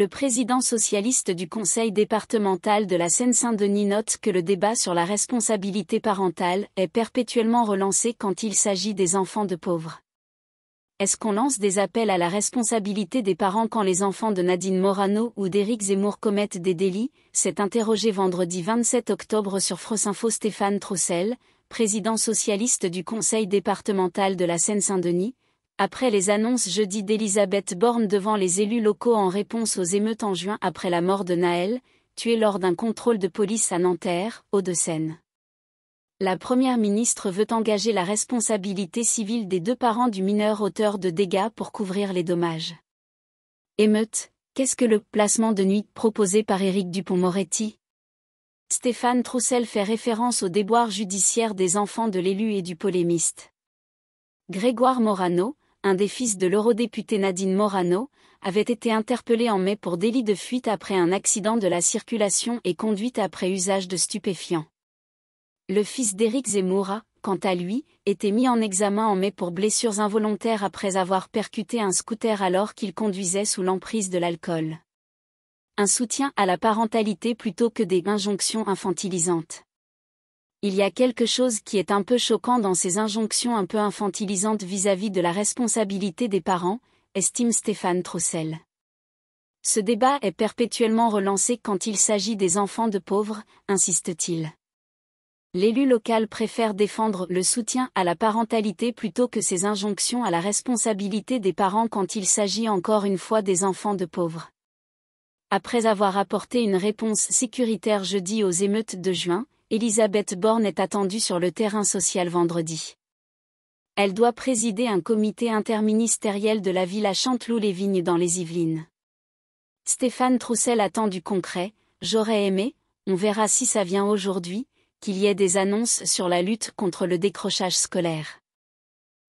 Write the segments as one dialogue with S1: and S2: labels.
S1: le président socialiste du conseil départemental de la Seine-Saint-Denis note que le débat sur la responsabilité parentale est perpétuellement relancé quand il s'agit des enfants de pauvres. Est-ce qu'on lance des appels à la responsabilité des parents quand les enfants de Nadine Morano ou d'Éric Zemmour commettent des délits s'est interrogé vendredi 27 octobre sur France Stéphane Troussel, président socialiste du conseil départemental de la Seine-Saint-Denis, après les annonces jeudi d'Elisabeth Borne devant les élus locaux en réponse aux émeutes en juin après la mort de Naël, tué lors d'un contrôle de police à Nanterre, Hauts-de-Seine. La Première ministre veut engager la responsabilité civile des deux parents du mineur auteur de dégâts pour couvrir les dommages. Émeute, qu'est-ce que le placement de nuit proposé par Éric Dupont-Moretti Stéphane Troussel fait référence au déboire judiciaire des enfants de l'élu et du polémiste. Grégoire Morano, un des fils de l'eurodéputé Nadine Morano, avait été interpellé en mai pour délit de fuite après un accident de la circulation et conduite après usage de stupéfiants. Le fils d'Éric Zemmoura, quant à lui, était mis en examen en mai pour blessures involontaires après avoir percuté un scooter alors qu'il conduisait sous l'emprise de l'alcool. Un soutien à la parentalité plutôt que des injonctions infantilisantes il y a quelque chose qui est un peu choquant dans ces injonctions un peu infantilisantes vis-à-vis de la responsabilité des parents, estime Stéphane Trossel. Ce débat est perpétuellement relancé quand il s'agit des enfants de pauvres, insiste-t-il. L'élu local préfère défendre le soutien à la parentalité plutôt que ses injonctions à la responsabilité des parents quand il s'agit encore une fois des enfants de pauvres. Après avoir apporté une réponse sécuritaire jeudi aux émeutes de juin, Elisabeth Borne est attendue sur le terrain social vendredi. Elle doit présider un comité interministériel de la ville à Chanteloup-les-Vignes dans les Yvelines. Stéphane Troussel attend du concret, j'aurais aimé, on verra si ça vient aujourd'hui, qu'il y ait des annonces sur la lutte contre le décrochage scolaire.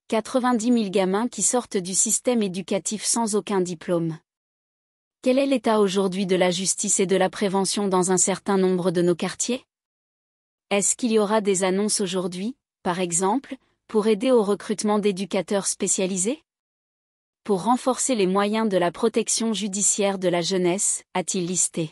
S1: 90 000 gamins qui sortent du système éducatif sans aucun diplôme. Quel est l'état aujourd'hui de la justice et de la prévention dans un certain nombre de nos quartiers est-ce qu'il y aura des annonces aujourd'hui, par exemple, pour aider au recrutement d'éducateurs spécialisés Pour renforcer les moyens de la protection judiciaire de la jeunesse, a-t-il listé.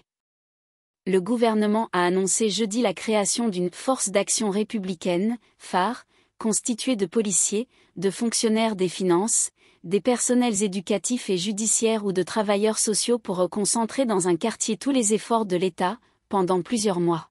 S1: Le gouvernement a annoncé jeudi la création d'une force d'action républicaine, phare, constituée de policiers, de fonctionnaires des finances, des personnels éducatifs et judiciaires ou de travailleurs sociaux pour reconcentrer dans un quartier tous les efforts de l'État, pendant plusieurs mois.